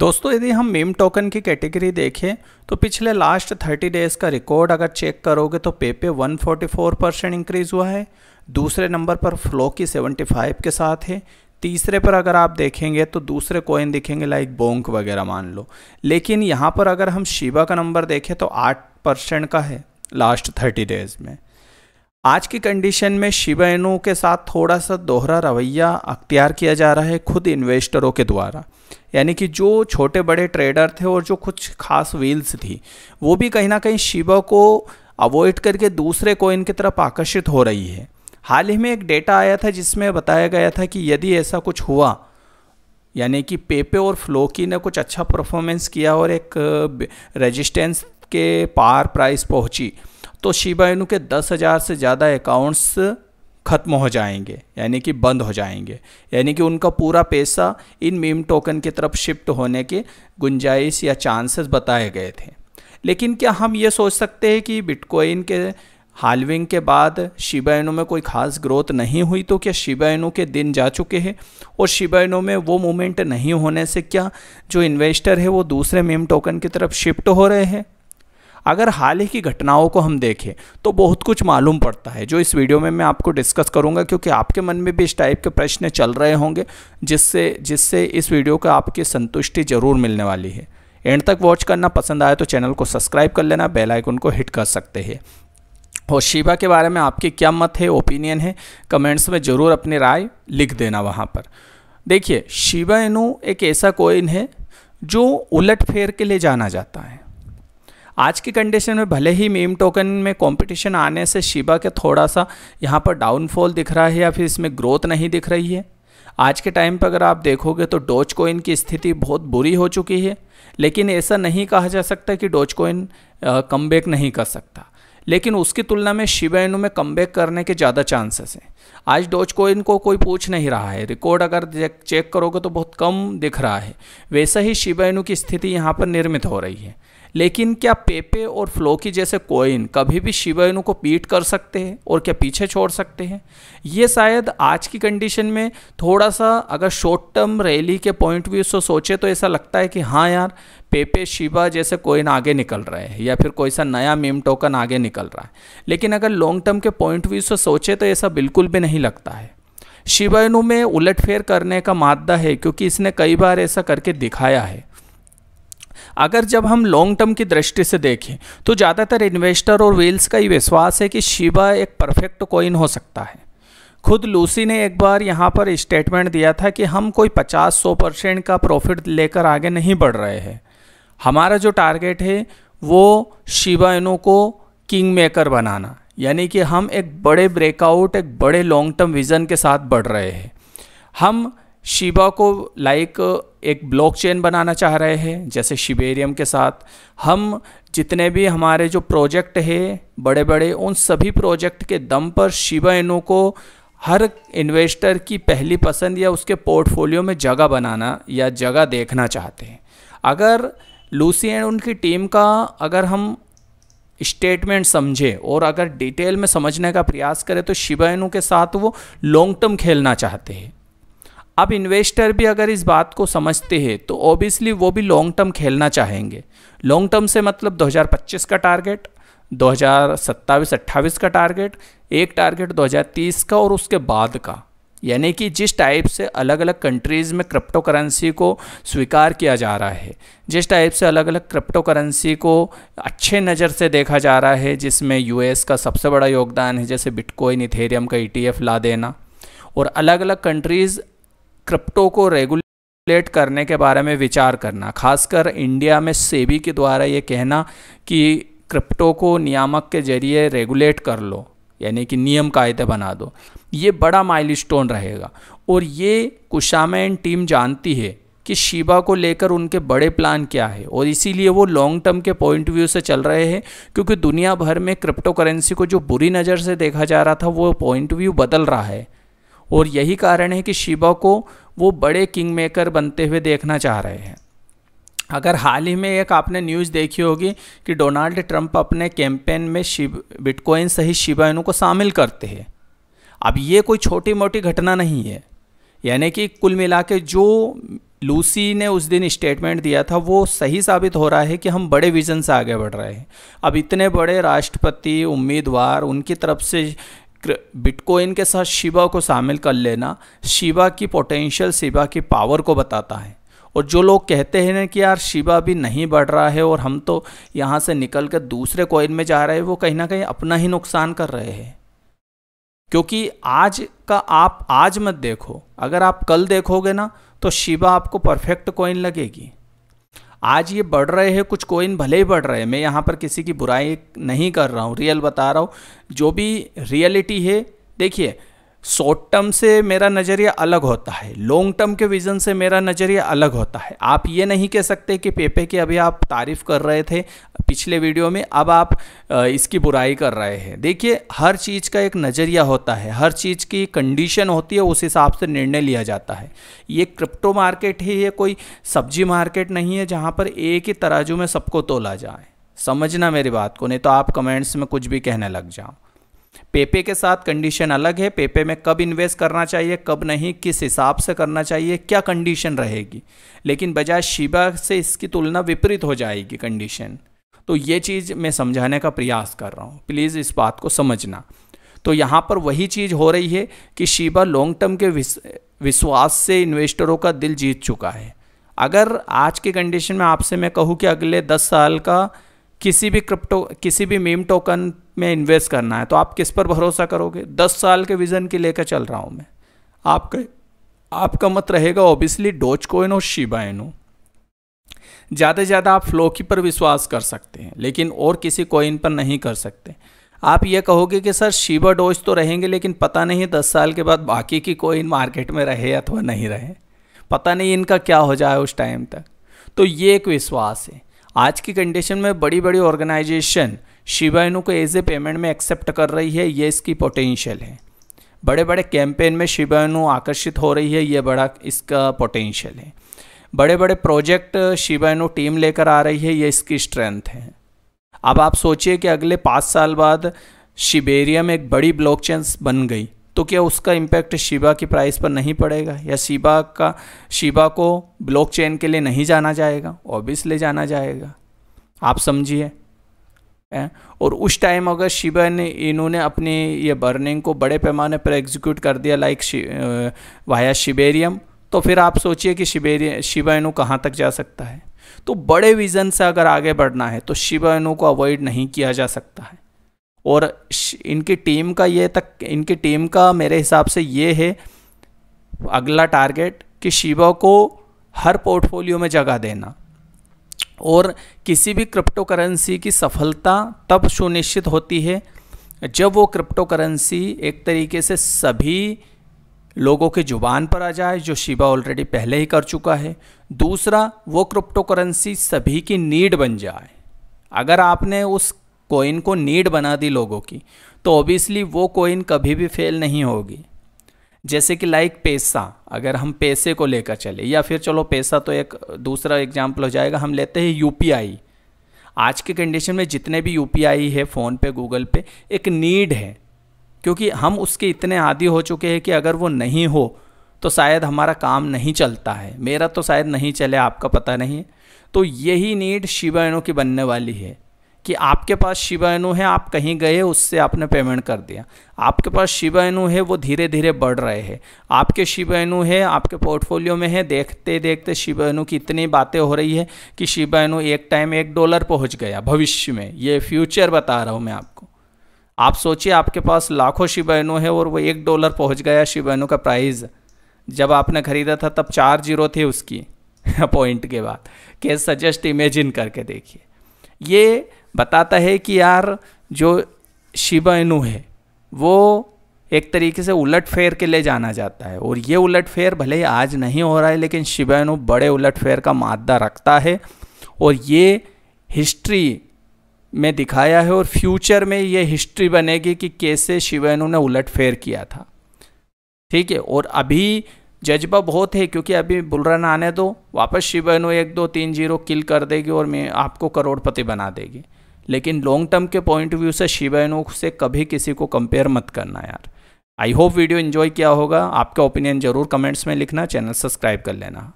दोस्तों यदि हम मीम टोकन की कैटेगरी देखें तो पिछले लास्ट 30 डेज़ का रिकॉर्ड अगर चेक करोगे तो पेपे 144 परसेंट इंक्रीज़ हुआ है दूसरे नंबर पर फ्लो की 75 के साथ है तीसरे पर अगर आप देखेंगे तो दूसरे कोइन दिखेंगे लाइक बोंक वगैरह मान लो लेकिन यहाँ पर अगर हम शिवा का नंबर देखें तो आठ परसेंट का है लास्ट थर्टी डेज़ में आज की कंडीशन में शिवेनु के साथ थोड़ा सा दोहरा रवैया अख्तियार किया जा रहा है खुद इन्वेस्टरों के द्वारा यानी कि जो छोटे बड़े ट्रेडर थे और जो कुछ खास व्हील्स थी वो भी कहीं ना कहीं शिबा को अवॉइड करके दूसरे कोइन की तरफ आकर्षित हो रही है हाल ही में एक डेटा आया था जिसमें बताया गया था कि यदि ऐसा कुछ हुआ यानी कि पेपे और फ्लोकी ने कुछ अच्छा परफॉर्मेंस किया और एक रेजिस्टेंस के पार प्राइस पहुंची तो शिबा इनु के दस हज़ार से ज़्यादा अकाउंट्स ख़त्म हो जाएंगे यानी कि बंद हो जाएंगे यानी कि उनका पूरा पैसा इन मीम टोकन की तरफ शिफ्ट होने के गुंजाइश या चांसेस बताए गए थे लेकिन क्या हम ये सोच सकते हैं कि बिटकॉइन के हालविंग के बाद शिबा इनो में कोई खास ग्रोथ नहीं हुई तो क्या शिबा इनो के दिन जा चुके हैं और शिबा इनो में वो मूवमेंट नहीं होने से क्या जो इन्वेस्टर है वो दूसरे मीम टोकन की तरफ शिफ्ट हो रहे हैं अगर हाल ही की घटनाओं को हम देखें तो बहुत कुछ मालूम पड़ता है जो इस वीडियो में मैं आपको डिस्कस करूंगा क्योंकि आपके मन में भी इस टाइप के प्रश्न चल रहे होंगे जिससे जिससे इस वीडियो का आपकी संतुष्टि ज़रूर मिलने वाली है एंड तक वॉच करना पसंद आए तो चैनल को सब्सक्राइब कर लेना बेल आइकन को हिट कर सकते हैं और शिवा के बारे में आपकी क्या मत है ओपिनियन है कमेंट्स में ज़रूर अपनी राय लिख देना वहाँ पर देखिए शिवा इनू एक ऐसा कोइन है जो उलट फेर के लिए जाना जाता है आज की कंडीशन में भले ही मीम टोकन में कंपटीशन आने से शिबा के थोड़ा सा यहाँ पर डाउनफॉल दिख रहा है या फिर इसमें ग्रोथ नहीं दिख रही है आज के टाइम पर अगर आप देखोगे तो डोज कोइन की स्थिति बहुत बुरी हो चुकी है लेकिन ऐसा नहीं कहा जा सकता कि डोज कोइन कम बैक नहीं कर सकता लेकिन उसकी तुलना में शिबा इनू में कम बैक करने के ज़्यादा चांसेस हैं आज डोज कोइन को कोई पूछ नहीं रहा है रिकॉर्ड अगर चेक करोगे तो बहुत कम दिख रहा है वैसा ही शिबा इनू की स्थिति यहाँ पर निर्मित हो रही है लेकिन क्या पेपे और फ्लोकी जैसे कोइन कभी भी शिवा को पीट कर सकते हैं और क्या पीछे छोड़ सकते हैं ये शायद आज की कंडीशन में थोड़ा सा अगर शॉर्ट टर्म रैली के पॉइंट व्यू से सोचे तो ऐसा लगता है कि हाँ यार पेपे शिवा जैसे कोइन आगे निकल रहे हैं या फिर कोई सा नया मीम टोकन आगे निकल रहा है लेकिन अगर लॉन्ग टर्म के पॉइंट व्यू से सोचे तो ऐसा बिल्कुल भी नहीं लगता है शिवायनु में उलटफेर करने का मादा है क्योंकि इसने कई बार ऐसा करके दिखाया है अगर जब हम लॉन्ग टर्म की दृष्टि से देखें तो ज़्यादातर इन्वेस्टर और वेल्स का ये विश्वास है कि शिबा एक परफेक्ट कॉइन हो सकता है खुद लूसी ने एक बार यहाँ पर स्टेटमेंट दिया था कि हम कोई 50-100 परसेंट का प्रॉफिट लेकर आगे नहीं बढ़ रहे हैं हमारा जो टारगेट है वो शिबा इनो को किंग मेकर बनाना यानी कि हम एक बड़े ब्रेकआउट एक बड़े लॉन्ग टर्म विज़न के साथ बढ़ रहे हैं हम शिबा को लाइक एक ब्लॉकचेन बनाना चाह रहे हैं जैसे शिबेरियम के साथ हम जितने भी हमारे जो प्रोजेक्ट है बड़े बड़े उन सभी प्रोजेक्ट के दम पर शिबा इनो को हर इन्वेस्टर की पहली पसंद या उसके पोर्टफोलियो में जगह बनाना या जगह देखना चाहते हैं अगर लूसी एंड उनकी टीम का अगर हम स्टेटमेंट समझे और अगर डिटेल में समझने का प्रयास करें तो शिबाइनू के साथ वो लॉन्ग टर्म खेलना चाहते हैं अब इन्वेस्टर भी अगर इस बात को समझते हैं तो ऑब्वियसली वो भी लॉन्ग टर्म खेलना चाहेंगे लॉन्ग टर्म से मतलब 2025 का टारगेट 2027-28 का टारगेट एक टारगेट 2030 का और उसके बाद का यानी कि जिस टाइप से अलग अलग कंट्रीज़ में क्रिप्टो करेंसी को स्वीकार किया जा रहा है जिस टाइप से अलग अलग क्रिप्टो करेंसी को अच्छे नज़र से देखा जा रहा है जिसमें यूएस का सबसे बड़ा योगदान है जैसे बिटकॉइन इथेरियम का ईटीएफ e ला देना और अलग अलग कंट्रीज़ क्रिप्टो को रेगुलेट करने के बारे में विचार करना खासकर इंडिया में सेबी के द्वारा ये कहना कि क्रिप्टो को नियामक के जरिए रेगुलेट कर लो यानी कि नियम कायदे बना दो ये बड़ा माइलस्टोन रहेगा और ये कुशामैन टीम जानती है कि शिबा को लेकर उनके बड़े प्लान क्या है और इसीलिए वो लॉन्ग टर्म के पॉइंट व्यू से चल रहे हैं क्योंकि दुनिया भर में क्रिप्टो करेंसी को जो बुरी नज़र से देखा जा रहा था वो पॉइंट व्यू बदल रहा है और यही कारण है कि शिवा को वो बड़े किंग मेकर बनते हुए देखना चाह रहे हैं अगर हाल ही में एक आपने न्यूज़ देखी होगी कि डोनाल्ड ट्रंप अपने कैंपेन में शिव बिटकॉइन सहित शिवाइनों को शामिल करते हैं अब ये कोई छोटी मोटी घटना नहीं है यानी कि कुल मिला के जो लूसी ने उस दिन स्टेटमेंट दिया था वो सही साबित हो रहा है कि हम बड़े विजन से आगे बढ़ रहे हैं अब इतने बड़े राष्ट्रपति उम्मीदवार उनकी तरफ से बिटकॉइन के साथ शिवा को शामिल कर लेना शिवा की पोटेंशियल शिवा की पावर को बताता है और जो लोग कहते हैं ना कि यार शिवा भी नहीं बढ़ रहा है और हम तो यहाँ से निकल कर दूसरे कॉइन में जा रहे हैं वो कहीं ना कहीं अपना ही नुकसान कर रहे हैं क्योंकि आज का आप आज मत देखो अगर आप कल देखोगे ना तो शिवा आपको परफेक्ट कॉइन लगेगी आज ये बढ़ रहे हैं कुछ कोइन भले ही बढ़ रहे हैं मैं यहाँ पर किसी की बुराई नहीं कर रहा हूँ रियल बता रहा हूँ जो भी रियलिटी है देखिए शॉर्ट टर्म से मेरा नज़रिया अलग होता है लॉन्ग टर्म के विज़न से मेरा नज़रिया अलग होता है आप ये नहीं कह सकते कि पेपे की अभी आप तारीफ़ कर रहे थे पिछले वीडियो में अब आप इसकी बुराई कर रहे हैं देखिए हर चीज़ का एक नज़रिया होता है हर चीज़ की कंडीशन होती है उस हिसाब से निर्णय लिया जाता है ये क्रिप्टो मार्केट है ये कोई सब्जी मार्केट नहीं है जहाँ पर एक ही तराजू में सबको तोला जाए समझना मेरी बात को नहीं तो आप कमेंट्स में कुछ भी कहने लग जाओ पेपे के साथ कंडीशन अलग है पेपे में कब इन्वेस्ट करना चाहिए कब नहीं किस हिसाब से करना चाहिए क्या कंडीशन रहेगी लेकिन बजाय शिबा से इसकी तुलना विपरीत हो जाएगी कंडीशन तो ये चीज़ मैं समझाने का प्रयास कर रहा हूँ प्लीज़ इस बात को समझना तो यहाँ पर वही चीज़ हो रही है कि शिबा लॉन्ग टर्म के विश्वास से इन्वेस्टरों का दिल जीत चुका है अगर आज की कंडीशन में आपसे मैं कहूँ कि अगले दस साल का किसी भी क्रिप्टो किसी भी मीम टोकन में इन्वेस्ट करना है तो आप किस पर भरोसा करोगे दस साल के विज़न के लेकर चल रहा हूँ मैं आपका आपका मत रहेगा ऑब्वियसली डोज कोइन और शिबा इनो ज़्यादा से ज़्यादा आप फ्लोकी पर विश्वास कर सकते हैं लेकिन और किसी कोइन पर नहीं कर सकते आप ये कहोगे कि सर शिबा डोज तो रहेंगे लेकिन पता नहीं दस साल के बाद बाकी की कोइन मार्केट में रहे अथवा नहीं रहे पता नहीं इनका क्या हो जाए उस टाइम तक तो ये एक विश्वास है आज की कंडीशन में बड़ी बड़ी ऑर्गेनाइजेशन शिबाइनू को एज ए पेमेंट में एक्सेप्ट कर रही है ये इसकी पोटेंशियल है बड़े बड़े कैंपेन में शिबाइनू आकर्षित हो रही है ये बड़ा इसका पोटेंशियल है बड़े बड़े प्रोजेक्ट शिबाइनू टीम लेकर आ रही है ये इसकी स्ट्रेंथ है अब आप सोचिए कि अगले पाँच साल बाद शिबेरिया में एक बड़ी ब्लॉक बन गई तो क्या उसका इम्पैक्ट शिबा की प्राइस पर नहीं पड़ेगा या शिबा का शिबा को ब्लॉकचेन के लिए नहीं जाना जाएगा ले जाना जाएगा आप समझिए और उस टाइम अगर शिवा ने इन्होंने अपने ये बर्निंग को बड़े पैमाने पर एग्जीक्यूट कर दिया लाइक शि, वाया शिबेरियम तो फिर आप सोचिए कि शिबेरियम शिवा इनू कहाँ तक जा सकता है तो बड़े विज़न से अगर आगे बढ़ना है तो शिवा इनू को अवॉइड नहीं किया जा सकता है और इनकी टीम का ये तक इनकी टीम का मेरे हिसाब से ये है अगला टारगेट कि शिवा को हर पोर्टफोलियो में जगह देना और किसी भी क्रिप्टो करेंसी की सफलता तब सुनिश्चित होती है जब वो क्रिप्टो करेंसी एक तरीके से सभी लोगों के ज़ुबान पर आ जाए जो शिबा ऑलरेडी पहले ही कर चुका है दूसरा वो क्रिप्टो करेंसी सभी की नीड बन जाए अगर आपने उस कोइन को नीड बना दी लोगों की तो ऑब्वियसली वो कोइन कभी भी फेल नहीं होगी जैसे कि लाइक पैसा अगर हम पैसे को लेकर चले या फिर चलो पैसा तो एक दूसरा एग्जाम्पल हो जाएगा हम लेते हैं यू आज के कंडीशन में जितने भी यू है फ़ोन पे गूगल पे एक नीड है क्योंकि हम उसके इतने आदि हो चुके हैं कि अगर वो नहीं हो तो शायद हमारा काम नहीं चलता है मेरा तो शायद नहीं चले आपका पता नहीं है तो यही नीड शिवाइनों की बनने वाली है कि आपके पास शिबा इनू है आप कहीं गए उससे आपने पेमेंट कर दिया आपके पास शिबा इनू है वो धीरे धीरे बढ़ रहे हैं आपके शिवायनु इनू है आपके पोर्टफोलियो में है देखते देखते शिवायनु की इतनी बातें हो रही है कि शिवायनु एक टाइम एक डॉलर पहुंच गया भविष्य में ये फ्यूचर बता रहा हूँ मैं आपको आप सोचिए आपके पास लाखों शिवायनु इनू है और वो एक डॉलर पहुँच गया शिवायनु का प्राइज़ जब आपने ख़रीदा था तब चार जीरो थे उसकी पॉइंट के बाद के सजेस्ट इमेजिन करके देखिए ये बताता है कि यार जो शिबा है वो एक तरीके से उलट फेर के लिए जाना जाता है और ये उलट फेर भले ही आज नहीं हो रहा है लेकिन शिबा बड़े उलट फेर का मादा रखता है और ये हिस्ट्री में दिखाया है और फ्यूचर में ये हिस्ट्री बनेगी कि कैसे शिवानु ने उलट फेर किया था ठीक है और अभी जज्बा बहुत है क्योंकि अभी बुलरन आने दो वापस शिवानु एक दो तीन जीरो किल कर देगी और मैं आपको करोड़पति बना देगी लेकिन लॉन्ग टर्म के पॉइंट ऑफ व्यू से शिवाइनो से कभी किसी को कंपेयर मत करना यार आई होप वीडियो एंजॉय किया होगा आपका ओपिनियन जरूर कमेंट्स में लिखना चैनल सब्सक्राइब कर लेना